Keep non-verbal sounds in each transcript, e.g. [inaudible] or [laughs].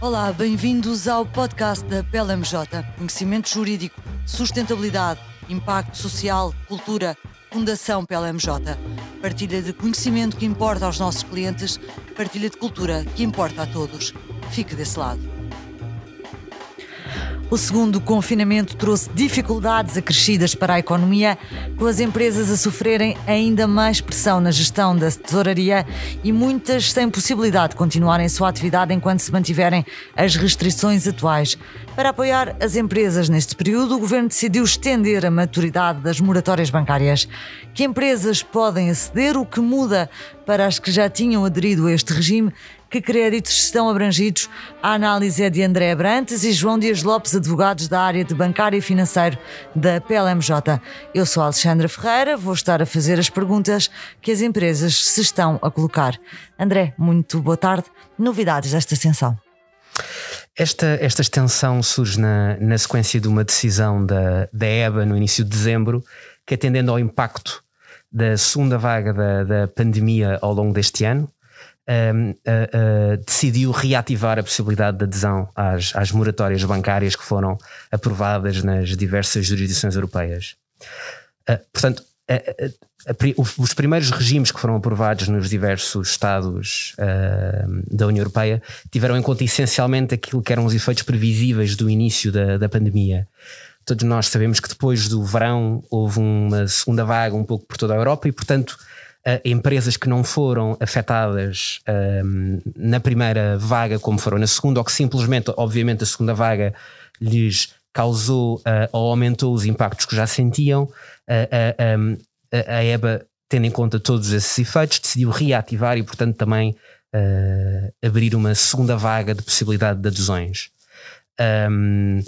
Olá, bem-vindos ao podcast da PLMJ. Conhecimento jurídico, sustentabilidade, impacto social, cultura, Fundação PLMJ. Partilha de conhecimento que importa aos nossos clientes, partilha de cultura que importa a todos. Fique desse lado. O segundo confinamento trouxe dificuldades acrescidas para a economia, com as empresas a sofrerem ainda mais pressão na gestão da tesouraria e muitas sem possibilidade de continuarem a sua atividade enquanto se mantiverem as restrições atuais. Para apoiar as empresas neste período, o governo decidiu estender a maturidade das moratórias bancárias. Que empresas podem aceder? O que muda para as que já tinham aderido a este regime? que créditos estão abrangidos. A análise é de André Brantes e João Dias Lopes, advogados da área de bancário e financeiro da PLMJ. Eu sou a Alexandra Ferreira, vou estar a fazer as perguntas que as empresas se estão a colocar. André, muito boa tarde. Novidades desta extensão? Esta, esta extensão surge na, na sequência de uma decisão da, da EBA no início de dezembro, que atendendo ao impacto da segunda vaga da, da pandemia ao longo deste ano, um, uh, uh, decidiu reativar a possibilidade de adesão às, às moratórias bancárias que foram aprovadas nas diversas jurisdições europeias. Uh, portanto, eh, eh, os primeiros regimes que foram aprovados nos diversos Estados ehm, da União Europeia tiveram em conta essencialmente aquilo que eram os efeitos previsíveis do início da, da pandemia todos nós sabemos que depois do verão houve uma segunda vaga um pouco por toda a Europa e, portanto, uh, empresas que não foram afetadas hum, na primeira vaga como foram na segunda, ou que simplesmente, obviamente, a segunda vaga lhes causou uh, ou aumentou os impactos que já sentiam, uh, um, a EBA, hum, tendo em conta todos esses efeitos, decidiu reativar e, portanto, também hum, abrir uma segunda vaga de possibilidade de adesões. Um,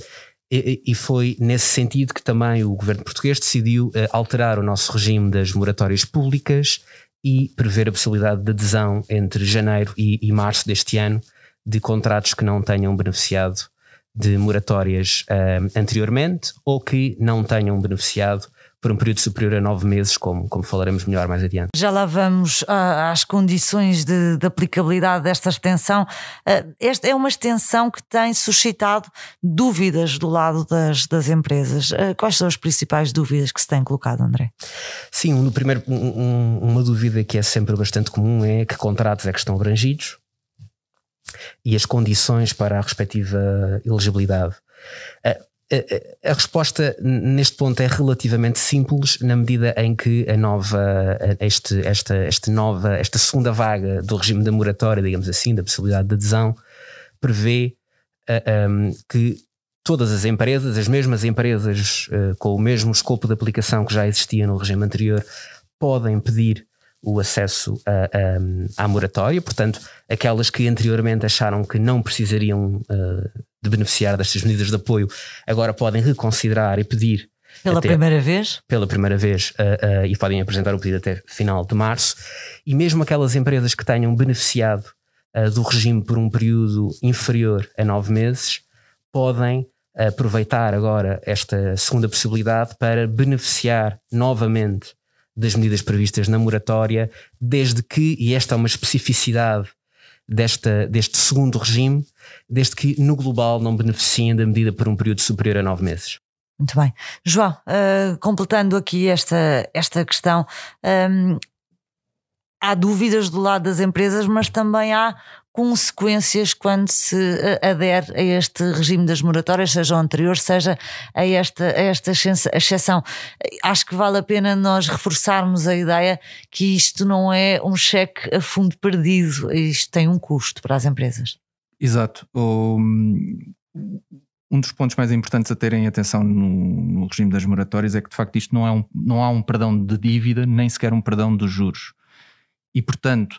e, e foi nesse sentido que também o governo português decidiu eh, alterar o nosso regime das moratórias públicas e prever a possibilidade de adesão entre janeiro e, e março deste ano de contratos que não tenham beneficiado de moratórias eh, anteriormente ou que não tenham beneficiado por um período superior a nove meses, como, como falaremos melhor mais adiante. Já lá vamos ah, às condições de, de, aplicabilidade desta extensão. Ah, esta é uma extensão que tem suscitado dúvidas do lado das, das empresas. Ah, quais são as principais dúvidas que se têm colocado, André? Sim, um, primeiro, um, uma dúvida que é sempre bastante comum é que contratos é que estão abrangidos e as condições para a respectiva elegibilidade a resposta neste ponto é relativamente simples na medida em que a nova este, esta, esta nova esta segunda vaga do regime da moratória digamos assim da possibilidade de adesão prevê uh, um, que todas as empresas as mesmas empresas uh, com o mesmo escopo de aplicação que já existia no regime anterior podem pedir o acesso a, a, à moratória portanto aquelas que anteriormente acharam que não precisariam uh, de beneficiar destas medidas de apoio agora podem reconsiderar e pedir. Pela primeira vez? Pela primeira vez, uh, uh, e podem apresentar o pedido até final de março. E mesmo aquelas empresas que tenham beneficiado uh, do regime por um período inferior a nove meses, podem aproveitar agora esta segunda possibilidade para beneficiar novamente das medidas previstas na moratória, desde que, e esta é uma especificidade desta, deste segundo regime, desde que no global não beneficiem da medida por um período superior a nove meses. Muito bem. João, uh, completando aqui esta, esta questão, um, ehm, há dúvidas do lado das empresas, mas também há consequências quando se eh, adere a este regime das moratórias, seja o anterior, seja a esta, a esta exceção. Acho que vale a pena nós reforçarmos a ideia que isto não é um cheque a fundo perdido, isto tem um custo para as empresas. Exato. Um, dos pontos mais importantes a terem atenção no, no regime das moratórias é que, de facto, isto não, é um, não há um perdão de dívida, nem sequer um perdão dos juros. E, portanto,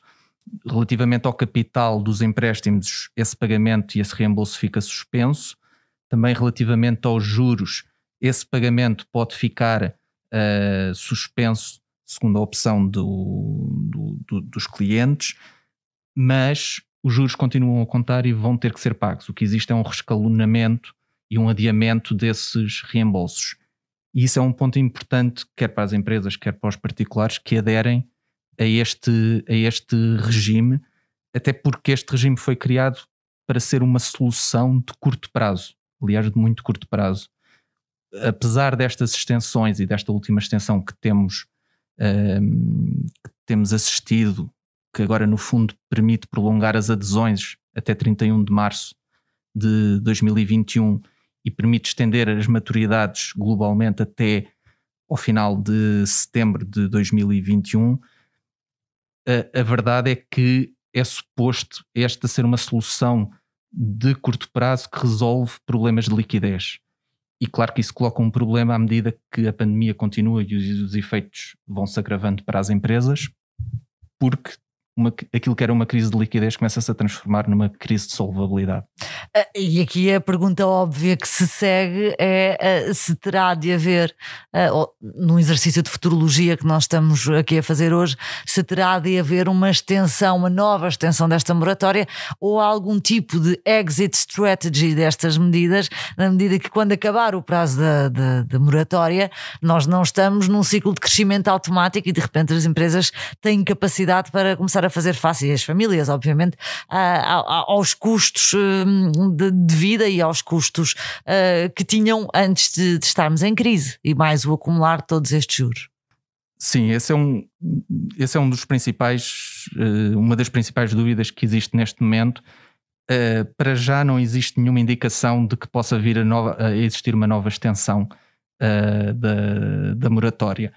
relativamente ao capital dos empréstimos, esse pagamento e esse reembolso fica suspenso. Também relativamente aos juros, esse pagamento pode ficar uh, suspenso, segundo a opção do, do, do, dos clientes, mas os juros continuam a contar e vão ter que ser pagos. O que existe é um rescalonamento e um adiamento desses reembolsos. E isso é um ponto importante, quer para as empresas, quer para os particulares que aderem a, este, a este regime, até porque este regime foi criado para ser uma solução de curto prazo, aliás, de muito curto prazo. É. Apesar destas extensões e desta última extensão que temos, um, que temos assistido, que agora no fundo permite prolongar as adesões até 31 de março de 2021 e permite estender as maturidades globalmente até ao final de setembro de 2021, a, a verdade é que é suposto esta ser uma solução de curto prazo que resolve problemas de liquidez. E claro que isso coloca um problema à medida que a pandemia continua e os, os efeitos vão se agravando para as empresas, porque uma, aquilo que era uma crise de liquidez começa-se a transformar numa crise de solvabilidade. Ah, e aqui a pergunta óbvia que se segue é ah, se terá de haver, ah, num exercício de futurologia que nós estamos aqui a fazer hoje, se terá de haver uma extensão, uma nova extensão desta moratória ou algum tipo de exit strategy destas medidas, na medida que quando acabar o prazo da, da, da moratória, nós não estamos num ciclo de crescimento automático e de repente as empresas têm capacidade para começar a fazer face, às famílias, obviamente, aos custos hum, de, de, vida e aos custos eh, que tinham antes de, de estarmos em crise, e mais o acumular de todos estes juros. Sim, esse é um, esse é um dos principais, eh, uma das principais dúvidas que existe neste momento. Eh, para já não existe nenhuma indicação de que possa vir a, nova, a existir uma nova extensão da, da moratória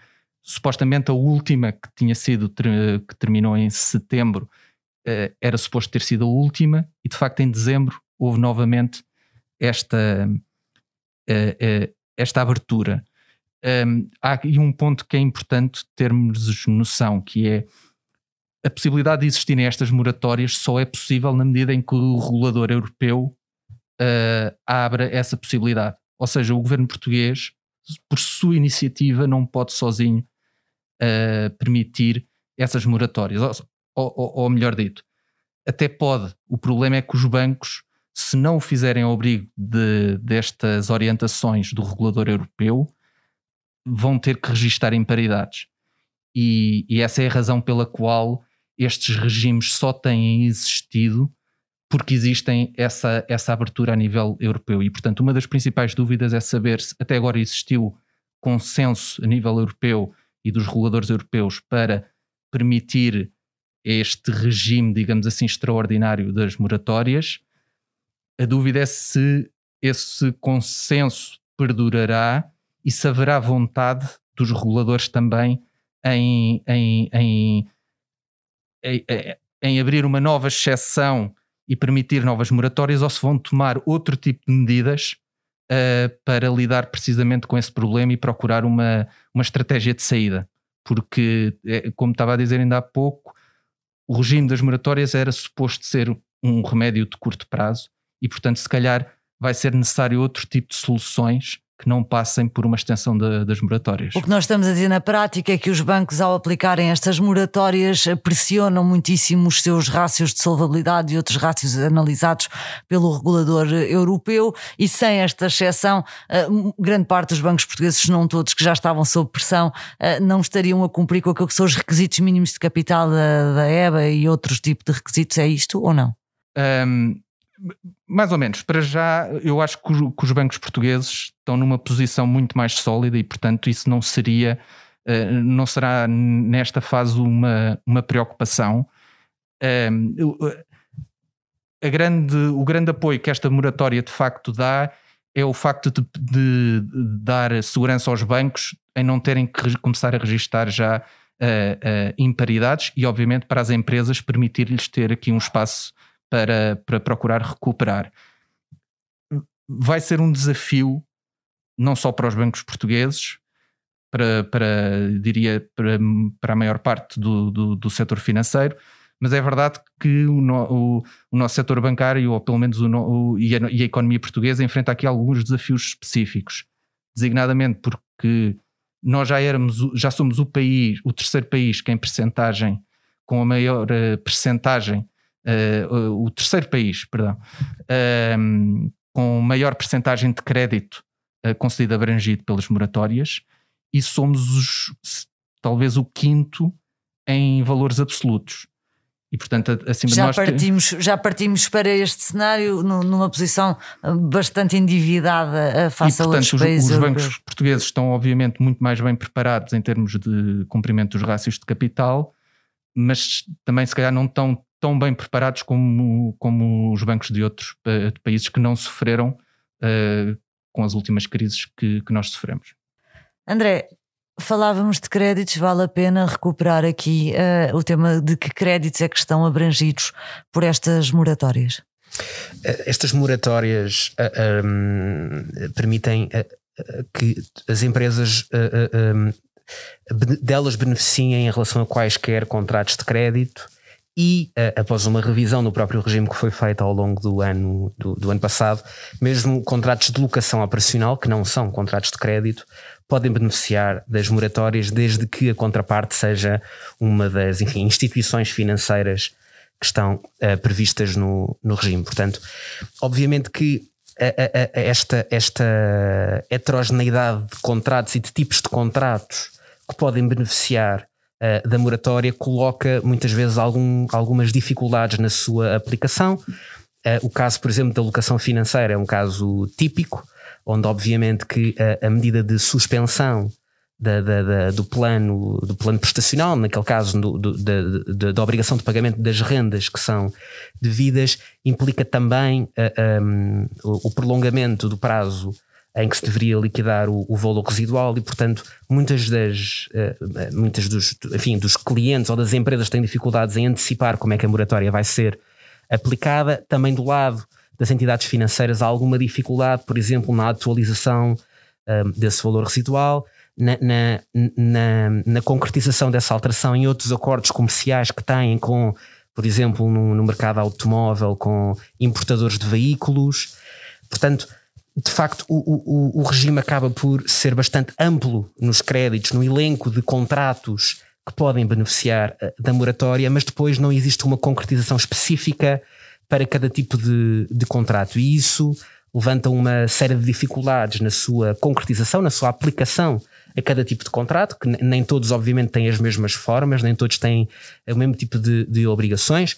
supostamente a última que tinha sido, que terminou em setembro, eh, era suposto ter sido a última, e de facto em dezembro houve novamente esta, eh, eh, esta abertura. Há e um ponto que é importante termos noção, que é a possibilidade de existirem estas moratórias só é possível na medida em que o regulador europeu abra essa possibilidade. Ou seja, o governo português, por sua iniciativa, não pode sozinho permitir essas moratórias. Ou, ou, ou, melhor dito, até pode. O problema é que os bancos, se não o fizerem ao abrigo de, destas orientações do regulador europeu, vão ter que registar imparidades. E, e essa é a razão pela qual estes regimes só têm existido porque existem essa, essa abertura a nível europeu. E, portanto, uma das principais dúvidas é saber se até agora existiu consenso a nível europeu e dos reguladores europeus para permitir este regime, digamos assim, extraordinário das moratórias. A dúvida é se esse consenso perdurará e se haverá vontade dos reguladores também em, em, em, em, em abrir uma nova exceção e permitir novas moratórias ou se vão tomar outro tipo de medidas uh, para lidar precisamente com esse problema e procurar uma, uma estratégia de saída. Porque, eh, como estava a dizer ainda há pouco, o regime das moratórias era suposto ser um remédio de curto prazo e, portanto, se calhar vai ser necessário outro tipo de soluções que não passem por uma extensão de, das moratórias. O que nós estamos a dizer na prática é que os bancos, ao aplicarem estas moratórias, pressionam muitíssimo os seus rácios de solvabilidade e outros rácios analisados pelo regulador europeu, e sem esta exceção, eh, grande parte dos bancos portugueses, se não todos, que já estavam sob pressão, eh, não estariam a cumprir com aquilo que são os requisitos mínimos de capital da, da EBA e outros tipos de requisitos. É isto ou não? Um, mais ou menos. Para já, eu acho que os, bancos portugueses estão numa posição muito mais sólida e, portanto, isso não seria, eh, não será nesta fase uma, uma preocupação. Eh, a grande, o grande apoio que esta moratória de facto dá é o facto de, de, dar segurança aos bancos em não terem que começar a registar já uh, imparidades e, obviamente, para as empresas permitir-lhes ter aqui um espaço para, para procurar recuperar. Vai ser um desafio não só para os bancos portugueses, para, para diria, para, para a maior parte do, do, do setor financeiro, mas é verdade que o, no, o, o, nosso setor bancário, ou pelo menos o, o e, a, e, a, economia portuguesa, enfrenta aqui alguns desafios específicos, designadamente porque nós já éramos, já somos o país, o terceiro país que em percentagem, com a maior uh, percentagem, uh, o terceiro país, perdão, uh, com maior percentagem de crédito eh, concedido abrangido pelas moratórias e somos os, talvez o quinto em valores absolutos. E, portanto, acima já de nós. Partimos, já partimos para este cenário numa posição eh, bastante endividada eh, face a outros os, países. Os europeus. bancos portugueses estão, obviamente, muito mais bem preparados em termos de cumprimento dos rácios de capital, mas também, se calhar, não estão tão bem preparados como, como os bancos de outros de países que não sofreram uh, com as últimas crises que, que nós sofremos. André, Falávamos de créditos, vale a pena recuperar aqui uh, o tema de que créditos é que estão abrangidos por estas moratórias. Eh, estas moratórias uh, eh, um, ehm, permitem uh, que as empresas um, ehm, delas beneficiem em relação a quaisquer contratos de crédito e uh, após uma revisão no próprio regime que foi feita ao longo do ano, do, do, ano passado, mesmo contratos de locação operacional, que não são contratos de crédito, podem beneficiar das moratórias desde que a contraparte seja uma das enfim, instituições financeiras que estão uh, previstas no, no regime. Portanto, obviamente que a, a, a esta, esta heterogeneidade de contratos e de tipos de contratos que podem beneficiar eh, da moratória coloca muitas vezes algum, algumas dificuldades na sua aplicação. Uh, o caso, por exemplo, da locação financeira é um caso típico, onde obviamente que a, eh, a medida de suspensão da, da, da, do plano do plano prestacional, naquele caso do, do, da, da, obrigação de pagamento das rendas que são devidas, implica também uh, um, ehm, o prolongamento do prazo em que se deveria liquidar o, o valor residual e, portanto, muitas das, uh, muitas dos, enfim, dos clientes ou das empresas têm dificuldades em antecipar como é que a moratória vai ser aplicada. Também do lado das entidades financeiras há alguma dificuldade, por exemplo, na atualização um, eh, desse valor residual, na, na, na, na, concretização dessa alteração em outros acordos comerciais que têm com, por exemplo, no, no mercado automóvel, com importadores de veículos. Portanto, de facto, o, o, o regime acaba por ser bastante amplo nos créditos, no elenco de contratos que podem beneficiar eh, da moratória, mas depois não existe uma concretização específica para cada tipo de, de contrato. E isso levanta uma série de dificuldades na sua concretização, na sua aplicação a cada tipo de contrato, que nem todos, obviamente, têm as mesmas formas, nem todos têm o mesmo tipo de, de obrigações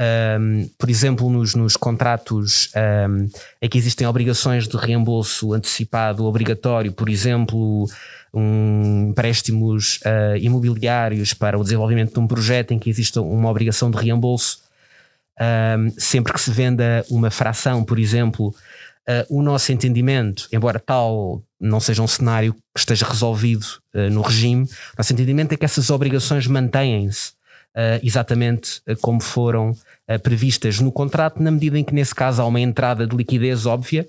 um, por exemplo, nos, nos contratos um, em que existem obrigações de reembolso antecipado obrigatório, por exemplo, um, empréstimos uh, imobiliários para o desenvolvimento de um projeto em que exista uma obrigação de reembolso, um, sempre que se venda uma fração, por exemplo, Uh, o nosso entendimento, embora tal não seja um cenário que esteja resolvido uh, no regime, nosso entendimento é que essas obrigações mantêm-se eh, exatamente eh, como foram eh, previstas no contrato, na medida em que, nesse caso, há uma entrada de liquidez óbvia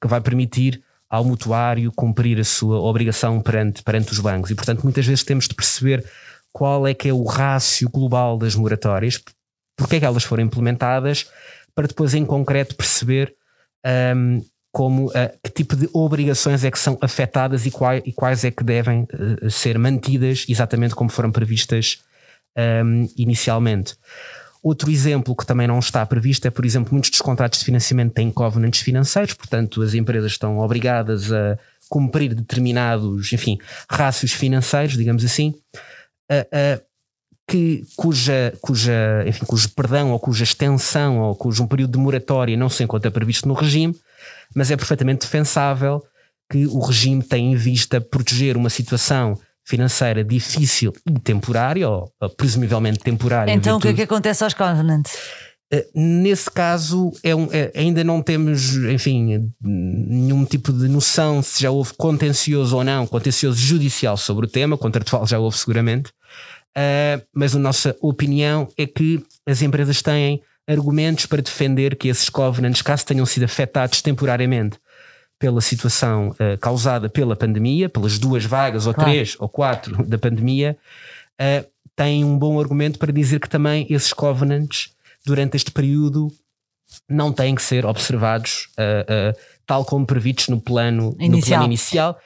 que vai permitir ao mutuário cumprir a sua obrigação perante, perante os bancos. E, portanto, muitas vezes temos de perceber qual é que é o rácio global das moratórias, porque é que elas foram implementadas, para depois, em concreto, perceber um, ehm, como uh, que tipo de obrigações é que são afetadas e, quai, e quais é que devem uh, ser mantidas, exatamente como foram previstas um, inicialmente. Outro exemplo que também não está previsto é, por exemplo, muitos dos contratos de financiamento têm covenants financeiros, portanto, as empresas estão obrigadas a cumprir determinados, enfim, rácios financeiros, digamos assim, que, cuja, cuja, enfim, cujo perdão ou cuja extensão ou cujo um período de moratória não se encontra previsto no regime, mas é perfeitamente defensável que o regime tem em vista proteger uma situação financeira difícil e temporária, ou presumivelmente temporária. Então o que é que acontece aos Covenants? Eh, nesse caso, é um, é, ainda não temos, enfim, nenhum tipo de noção se já houve contencioso ou não, contencioso judicial sobre o tema, contratual já houve seguramente, uh, mas a nossa opinião é que as empresas têm argumentos para defender que esses covenants, caso tenham sido afetados temporariamente pela situação uh, causada pela pandemia, pelas duas vagas ou claro. três ou quatro da pandemia, uh, tem um bom argumento para dizer que também esses covenants, durante este período, não têm que ser observados uh, tal como previstos no plano inicial. No plano inicial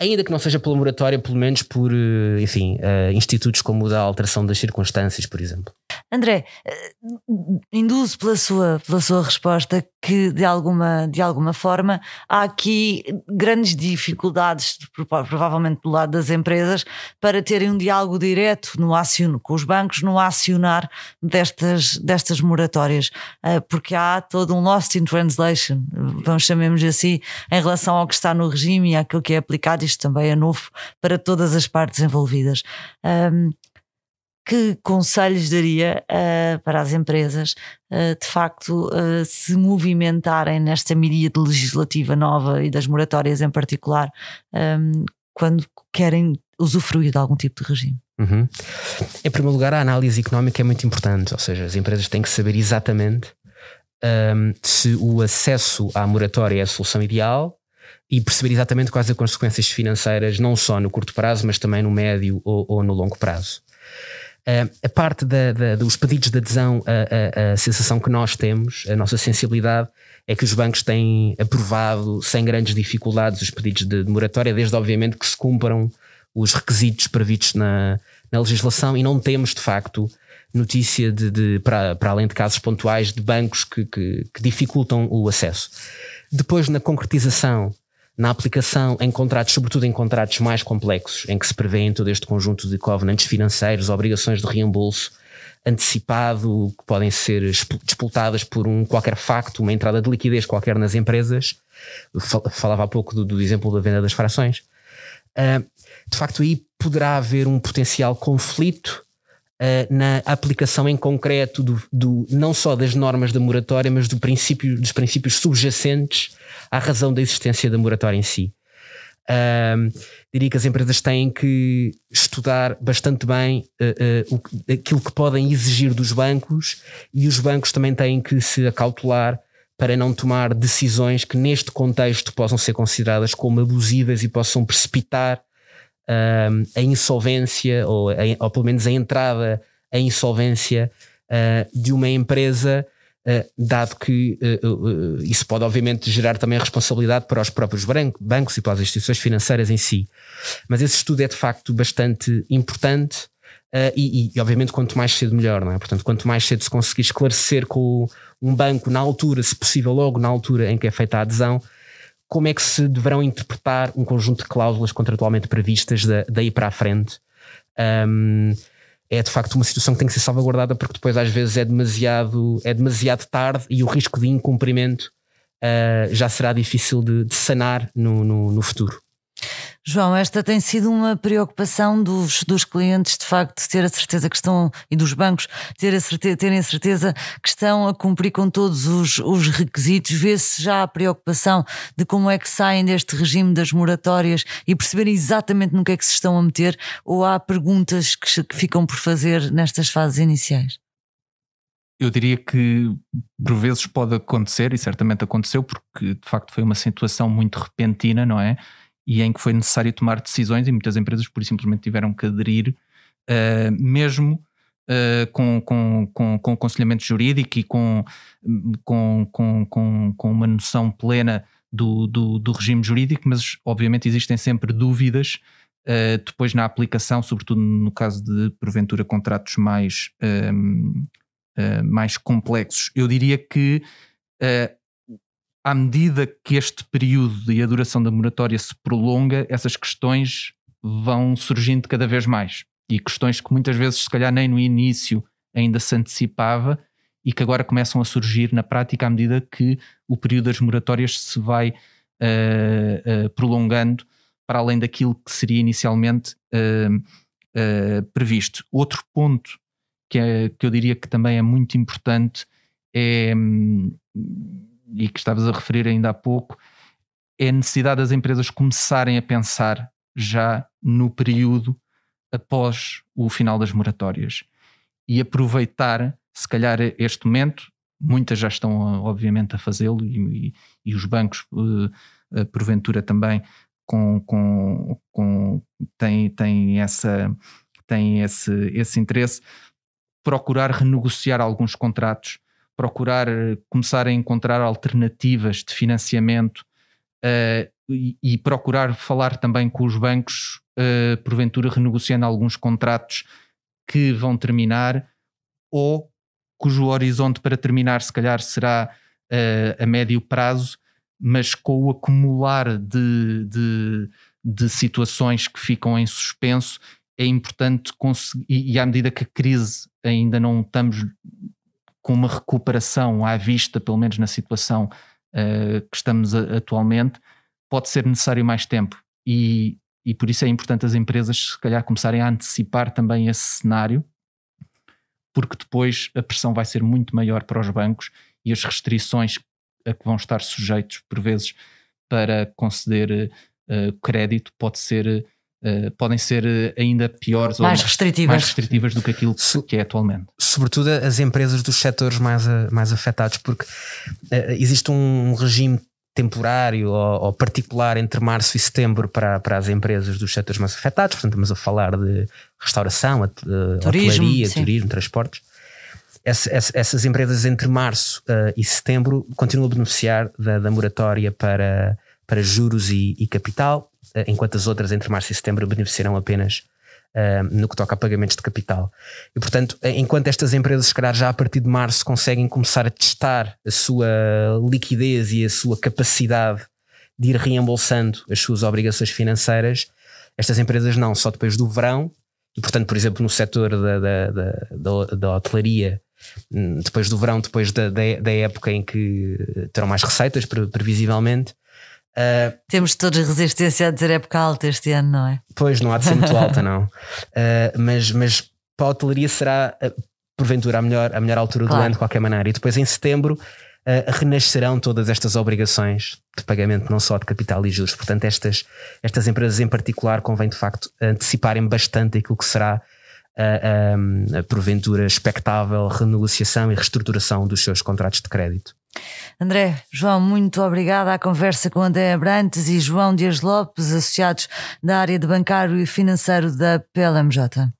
ainda que não seja pela moratória, pelo menos por, enfim, institutos como o da alteração das circunstâncias, por exemplo. André, eh, induzo pela sua, pela sua resposta que, de alguma, de alguma forma, há aqui grandes dificuldades, provavelmente do lado das empresas, para terem um diálogo direto no aciono, com os bancos no acionar destas, destas moratórias, eh, porque há todo um lost in translation, vamos chamemos assim, em relação ao que está no regime e àquilo que é aplicado, isto também é novo para todas as partes envolvidas que conselhos daria uh, para as empresas uh, de facto uh, se movimentarem nesta miríade legislativa nova e das moratórias em particular um, ehm, quando querem usufruir de algum tipo de regime? Uhum. Em primeiro lugar, a análise económica é muito importante, ou seja, as empresas têm que saber exatamente um, ehm, se o acesso à moratória é a solução ideal e perceber exatamente quais as consequências financeiras, não só no curto prazo, mas também no médio ou, ou no longo prazo. Eh, a parte da, da, dos pedidos de adesão, a, a, a, sensação que nós temos, a nossa sensibilidade, é que os bancos têm aprovado sem grandes dificuldades os pedidos de, de moratória, desde obviamente que se cumpram os requisitos previstos na, na legislação e não temos de facto notícia de, de para, para, além de casos pontuais de bancos que, que, que dificultam o acesso. Depois, na concretização na aplicação em contratos, sobretudo em contratos mais complexos, em que se prevêem todo este conjunto de covenants financeiros, obrigações de reembolso antecipado, que podem ser disputadas por um qualquer facto, uma entrada de liquidez qualquer nas empresas. Falava há pouco do, do exemplo da venda das frações. Uh, de facto, aí poderá haver um potencial conflito uh, na aplicação em concreto do, do, não só das normas da moratória, mas do princípio, dos princípios subjacentes à razão da existência da moratória em si. diria que as empresas têm que estudar bastante bem uh, uh, aquilo que podem exigir dos bancos e os bancos também têm que se acautelar para não tomar decisões que neste contexto possam ser consideradas como abusivas e possam precipitar um, a insolvência, ou, a, ou, pelo menos a entrada à insolvência uh, de uma empresa, uh, dado que uh, isso pode, obviamente, gerar também responsabilidade para os próprios bancos e para as instituições financeiras em si. Mas esse estudo é de facto bastante importante. Uh, e, e, obviamente quanto mais cedo melhor, não é? Portanto, quanto mais cedo se conseguir esclarecer com um banco na altura, se possível logo na altura em que é feita a adesão, como é que se deverão interpretar um conjunto de cláusulas contratualmente previstas daí para a frente. Um, é de facto uma situação que tem que ser salvaguardada porque depois às vezes é demasiado, é demasiado tarde e o risco de incumprimento uh, já será difícil de, de sanar no, no, no futuro. João, esta tem sido uma preocupação dos, dos clientes, de facto, ter a certeza que estão, e dos bancos, ter a certeza, terem a certeza que estão a cumprir com todos os, os requisitos, ver se já a preocupação de como é que saem deste regime das moratórias e perceberem exatamente no que é que se estão a meter, ou há perguntas que, que ficam por fazer nestas fases iniciais? eu diria que por vezes pode acontecer, e certamente aconteceu, porque de facto foi uma situação muito repentina, não é? e em que foi necessário tomar decisões e muitas empresas por simplesmente tiveram que aderir, uh, mesmo uh, com, com, com, com aconselhamento jurídico e com, com, com, com, uma noção plena do, do, do, regime jurídico, mas obviamente existem sempre dúvidas uh, depois na aplicação, sobretudo no caso de porventura contratos mais, um, ehm, mais complexos. Eu diria que à medida que este período e a duração da moratória se prolonga, essas questões vão surgindo cada vez mais. E questões que muitas vezes, se calhar, nem no início ainda se antecipava e que agora começam a surgir na prática à medida que o período das moratórias se vai uh, uh, prolongando para além daquilo que seria inicialmente uh, previsto. Outro ponto que, é, que eu diria que também é muito importante é. Um, e que estavas a referir ainda há pouco, é a necessidade das empresas começarem a pensar já no período após o final das moratórias e aproveitar, se calhar, este momento. Muitas já estão, obviamente, a fazê-lo e, e, os bancos, eh, eh, porventura, também com, com, com, têm, têm, essa, têm esse, esse interesse. Procurar renegociar alguns contratos procurar eh, começar a encontrar alternativas de financiamento uh, e, e, procurar falar também com os bancos, uh, porventura renegociando alguns contratos que vão terminar ou cujo horizonte para terminar, se calhar, será uh, a médio prazo, mas com o acumular de, de, de situações que ficam em suspenso é importante conseguir, e à medida que a crise ainda não estamos com uma recuperação à vista, pelo menos na situação uh, que estamos a, atualmente, pode ser necessário mais tempo. E, e por isso é importante as empresas, se calhar, começarem a antecipar também esse cenário, porque depois a pressão vai ser muito maior para os bancos e as restrições a que vão estar sujeitos, por vezes, para conceder uh, crédito, pode ser Uh, podem ser eh, ainda piores mais ou restritivas. mais restritivas do que aquilo so, que é atualmente. Sobretudo as empresas dos setores mais, eh, mais afetados, porque uh, existe um regime temporário ou, ou, particular entre março e setembro para, para as empresas dos setores mais afetados, portanto estamos a falar de restauração, at, turismo, hotelaria, sim. turismo, transportes. essas empresas entre março e setembro continuam a beneficiar da, da moratória para, para juros e, e capital, eh, enquanto as outras entre março e setembro beneficiarão apenas uh, no que toca a pagamentos de capital. E, portanto, eh, enquanto estas empresas, se calhar já a partir de março, conseguem começar a testar a sua liquidez e a sua capacidade de ir reembolsando as suas obrigações financeiras, estas empresas não, só depois do verão. E, portanto, por exemplo, no setor da, da, da, da hotelaria, hum, depois do verão, depois da, da, da, época em que terão mais receitas, previsivelmente, Uh, Temos todos resistência a dizer época alta este ano, não é? Pois, não há de ser muito alta, não. [laughs] Uh, mas, mas para a hotelaria será, uh, porventura, a melhor, a melhor altura claro. do ano, de qualquer maneira. E depois, em setembro, uh, renascerão todas estas obrigações de pagamento, não só de capital e juros. Portanto, estas, estas empresas em particular convém, de facto, anteciparem bastante aquilo que será. A, uh, a, a porventura expectável renegociação e reestruturação dos seus contratos de crédito. André, João, muito obrigada à conversa com André Abrantes e João Dias Lopes, associados da área de bancário e financeiro da PLMJ.